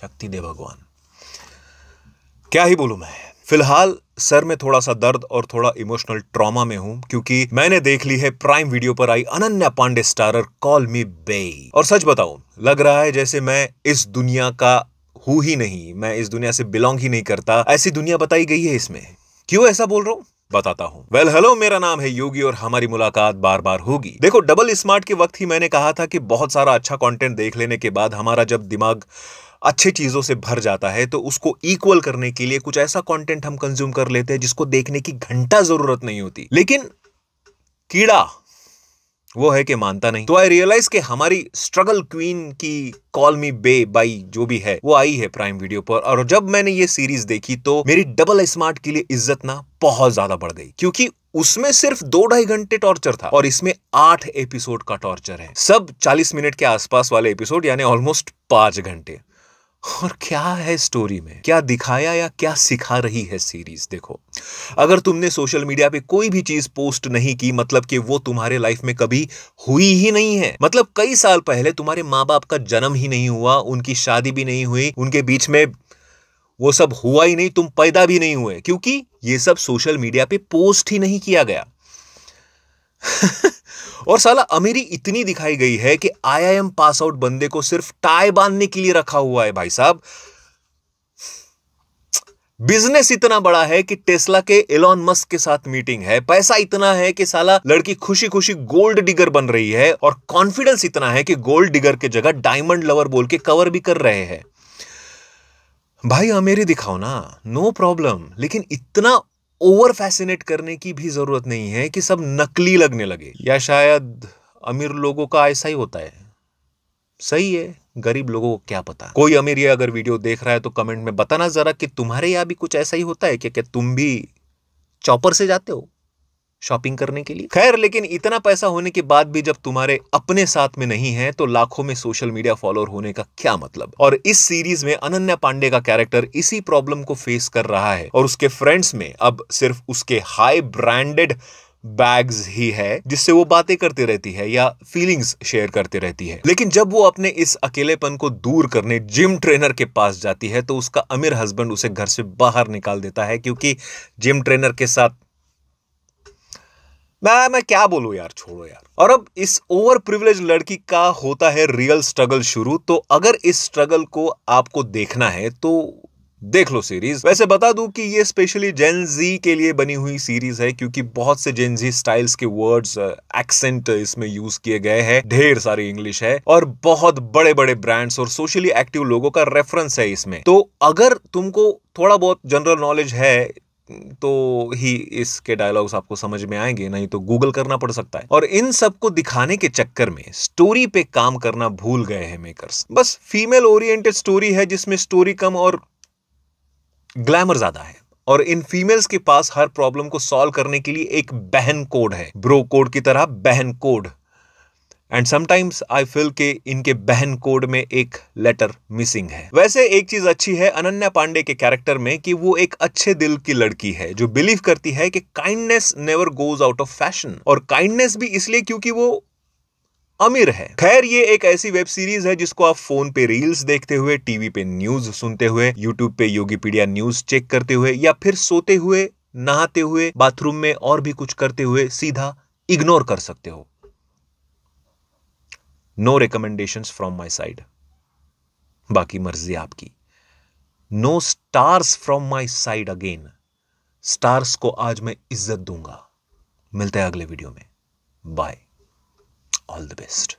शक्ति दे भगवान क्या ही बोलू मैं फिलहाल सर में थोड़ा सा दर्द और थोड़ा इमोशनल ट्रॉमा में हूं क्योंकि मैंने देख ली है प्राइम वीडियो पर आई Ananya Pandey starrer Call Me Bae और सच बताऊं लग रहा है जैसे मैं इस दुनिया का हूं ही नहीं मैं इस दुनिया से बिलोंग ही नहीं करता ऐसी दुनिया बताई गई है इसमें क्यों ऐसा बोल रहा हूं बताता हूँ वेल हेलो मेरा नाम है योगी और हमारी मुलाकात बार बार होगी देखो डबल स्मार्ट के वक्त ही मैंने कहा था कि बहुत सारा अच्छा कंटेंट देख लेने के बाद हमारा जब दिमाग अच्छे चीज़ों से भर जाता है तो उसको इक्वल करने के लिए कुछ ऐसा कंटेंट हम कंज्यूम कर लेते हैं जिसको देखने की घंटा ज़रूरत नहीं होती लेकिन कीड़ा वो है कि मानता नहीं तो आई रियलाइज कि हमारी स्ट्रगल क्वीन की कॉल मी बे बाई जो भी है वो आई है प्राइम वीडियो पर और जब मैंने ये सीरीज देखी तो मेरी डबल स्मार्ट के लिए इज्जत ना बहुत ज्यादा बढ़ गई क्योंकि उसमें सिर्फ दो ढाई घंटे टॉर्चर था और इसमें आठ एपिसोड का टॉर्चर है सब चालीस मिनट के आसपास वाले एपिसोड यानी ऑलमोस्ट पांच घंटे और क्या है स्टोरी में क्या दिखाया या क्या सिखा रही है सीरीज देखो अगर तुमने सोशल मीडिया पे कोई भी चीज पोस्ट नहीं की मतलब कि वो तुम्हारे लाइफ में कभी हुई ही नहीं है मतलब कई साल पहले तुम्हारे माँ बाप का जन्म ही नहीं हुआ उनकी शादी भी नहीं हुई उनके बीच में वो सब हुआ ही नहीं तुम पैदा भी नहीं हुए क्योंकि ये सब सोशल मीडिया पे पोस्ट ही नहीं किया गया और साला अमीरी इतनी दिखाई गई है कि आईआईएम पास आउट बंदे को सिर्फ टाई बांधने के लिए रखा हुआ है भाई साहब बिजनेस इतना बड़ा है कि टेस्ला के एलॉन मस्क के साथ मीटिंग है पैसा इतना है कि साला लड़की खुशी खुशी गोल्ड डिगर बन रही है और कॉन्फिडेंस इतना है कि गोल्ड डिगर के जगह डायमंड लवर बोल के कवर भी कर रहे हैं भाई अमेरी दिखाओ ना नो प्रॉब्लम लेकिन इतना ओवर फैसिनेट करने की भी ज़रूरत नहीं है कि सब नकली लगने लगे या शायद अमीर लोगों का ऐसा ही होता है सही है गरीब लोगों को क्या पता कोई अमीर ये अगर वीडियो देख रहा है तो कमेंट में बताना ज़रा कि तुम्हारे यहाँ भी कुछ ऐसा ही होता है क्या क्या तुम भी चॉपर से जाते हो शॉपिंग करने के लिए खैर लेकिन इतना पैसा होने के बाद भी जब तुम्हारे अपने साथ में नहीं है तो लाखों में सोशल मीडिया फॉलोअर होने का क्या मतलब और इस सीरीज में अनन्या पांडे का कैरेक्टर इसी प्रॉब्लम को फेस कर रहा है और उसके फ्रेंड्स में अब सिर्फ उसके हाई ब्रांडेड बैग्स ही है जिससे वो बातें करती रहती है या फीलिंग्स शेयर करती रहती है लेकिन जब वो अपने इस अकेलेपन को दूर करने जिम ट्रेनर के पास जाती है तो उसका अमीर हस्बैंड उसे घर से बाहर निकाल देता है क्योंकि जिम ट्रेनर के साथ मैं मैं क्या बोलू यार छोड़ो यार और अब इस ओवर प्रिविलेज लड़की का होता है रियल स्ट्रगल शुरू तो अगर इस स्ट्रगल को आपको देखना है तो देख लो सीरीज वैसे बता दूं कि ये स्पेशली जेन जी के लिए बनी हुई सीरीज है क्योंकि बहुत से जेन जी स्टाइल्स के वर्ड्स एक्सेंट uh, इसमें यूज किए गए हैं ढेर सारी इंग्लिश है और बहुत बड़े बड़े ब्रांड्स और सोशली एक्टिव लोगों का रेफरेंस है इसमें तो अगर तुमको थोड़ा बहुत जनरल नॉलेज है तो ही इसके डायलॉग्स आपको समझ में आएंगे नहीं तो गूगल करना पड़ सकता है और इन सबको दिखाने के चक्कर में स्टोरी पे काम करना भूल गए हैं मेकर्स बस फीमेल ओरिएंटेड स्टोरी है जिसमें स्टोरी कम और ग्लैमर ज्यादा है और इन फीमेल्स के पास हर प्रॉब्लम को सॉल्व करने के लिए एक बहन कोड है ब्रो कोड की तरह बहन code and sometimes I feel के इनके बहन कोड में एक लेटर मिसिंग है वैसे एक चीज अच्छी है अनन्या पांडे के कैरेक्टर में कि वो एक अच्छे दिल की लड़की है जो बिलीव करती है कि kindness never goes out of fashion और काइंडनेस भी इसलिए क्योंकि वो अमीर है खैर ये एक ऐसी वेब सीरीज है जिसको आप फोन पे रील्स देखते हुए टीवी पे न्यूज सुनते हुए यूट्यूब पे योगीपीडिया न्यूज चेक करते हुए या फिर सोते हुए नहाते हुए बाथरूम में और भी कुछ करते हुए सीधा इग्नोर कर सकते हो no recommendation from my side बाकी मर्जी आपकी no stars from my side again stars को आज मैं इज्जत दूंगा मिलते हैं अगले वीडियो में बाय ऑल द बेस्ट